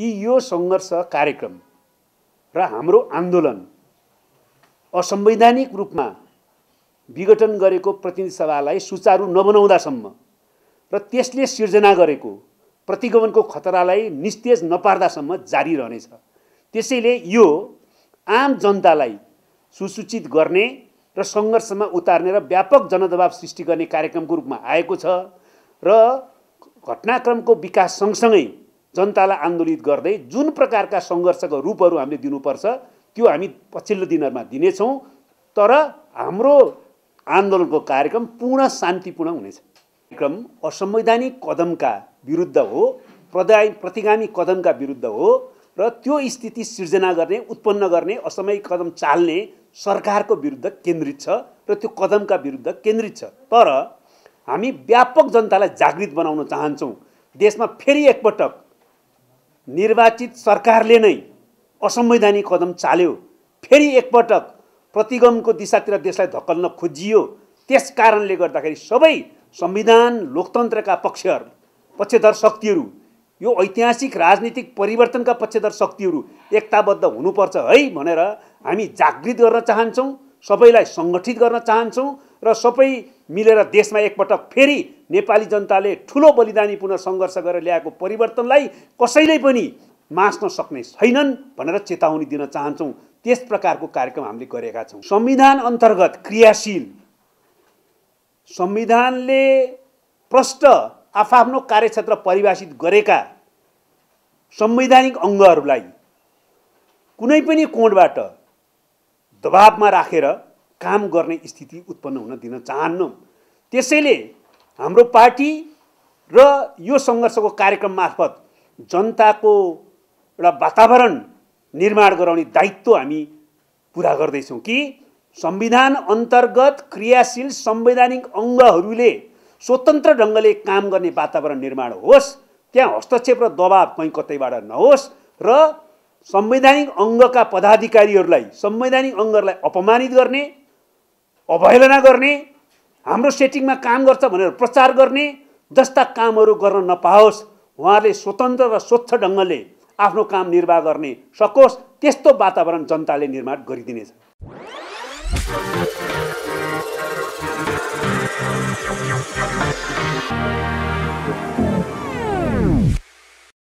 कि यो सङ्घर्ष कार्यक्रम र हाम्रो आन्दोलन असंवैधानिक रूपमा विघटन गरेको प्रतिनिधि सभालाई सुचारू नबनाउँदासम्म र त्यसले सिर्जना गरेको प्रतिगमनको खतरालाई निस्तेज नपार्दासम्म जारी रहनेछ त्यसैले यो आम जनतालाई सुसूचित गर्ने र सङ्घर्षमा उतार्ने र व्यापक जनदबाव सृष्टि गर्ने कार्यक्रमको रूपमा आएको छ र घटनाक्रमको विकास सँगसँगै जनतालाई आन्दोलित गर्दै जुन प्रकारका सङ्घर्षको रूपहरू हामीले दिनुपर्छ त्यो हामी पछिल्लो दिनहरूमा दिनेछौँ तर हाम्रो आन्दोलनको कार्यक्रम पूर्ण शान्तिपूर्ण हुनेछ कार्यक्रम असंवैधानिक कदमका विरुद्ध हो प्रदा प्रतिगामी कदमका विरुद्ध हो र त्यो स्थिति सिर्जना गर्ने उत्पन्न गर्ने असमय कदम चाल्ने सरकारको विरुद्ध केन्द्रित छ र त्यो कदमका विरुद्ध केन्द्रित छ तर हामी व्यापक जनतालाई जागृत बनाउन चाहन्छौँ देशमा फेरि एकपटक निर्वाचित सरकारले नै असंवैधानिक कदम चाल्यो फेरि एकपटक प्रतिगमको दिशातिर देशलाई धकल्न खोजियो त्यस कारणले गर्दाखेरि सबै संविधान लोकतन्त्रका पक्षहरू पक्षधर शक्तिहरू यो ऐतिहासिक राजनीतिक परिवर्तनका पक्षधर शक्तिहरू एकताबद्ध हुनुपर्छ है भनेर हामी जागृत गर्न चाहन्छौँ सबैलाई सङ्गठित गर्न चाहन्छौँ र सबै मिलेर देशमा एकपटक फेरि नेपाली जनताले ठुलो बलिदानी पुनः सङ्घर्ष गरेर ल्याएको परिवर्तनलाई कसैले पनि मास्न सक्ने छैनन् भनेर चेतावनी दिन चाहन्छौँ त्यस प्रकारको कार्यक्रम हामीले गरेका छौँ संविधान अन्तर्गत क्रियाशील संविधानले प्रष्ट आफआफ्नो कार्यक्षेत्र परिभाषित गरेका संवैधानिक अङ्गहरूलाई कुनै पनि कोणबाट दबाबमा राखेर काम गर्ने स्थिति उत्पन्न हुन दिन चाहन्नौँ त्यसैले हाम्रो पार्टी र यो सङ्घर्षको कार्यक्रम मार्फत जनताको एउटा वातावरण निर्माण गराउने दायित्व हामी पुरा गर्दैछौँ कि संविधान अन्तर्गत क्रियाशील संवैधानिक अङ्गहरूले स्वतन्त्र ढङ्गले काम गर्ने वातावरण निर्माण होस् त्यहाँ हस्तक्षेप र दबाव कहीँ कतैबाट नहोस् र संवैधानिक अङ्गका पदाधिकारीहरूलाई संवैधानिक अङ्गहरूलाई अपमानित गर्ने अवहेलना गर्ने हाम्रो सेटिङमा काम गर्छ भनेर प्रचार गर्ने जस्ता कामहरू गर्न नपाओस् उहाँले स्वतन्त्र र स्वच्छ ढङ्गले आफ्नो काम निर्वाह गर्ने सकोस् त्यस्तो वातावरण जनताले निर्माण गरिदिनेछ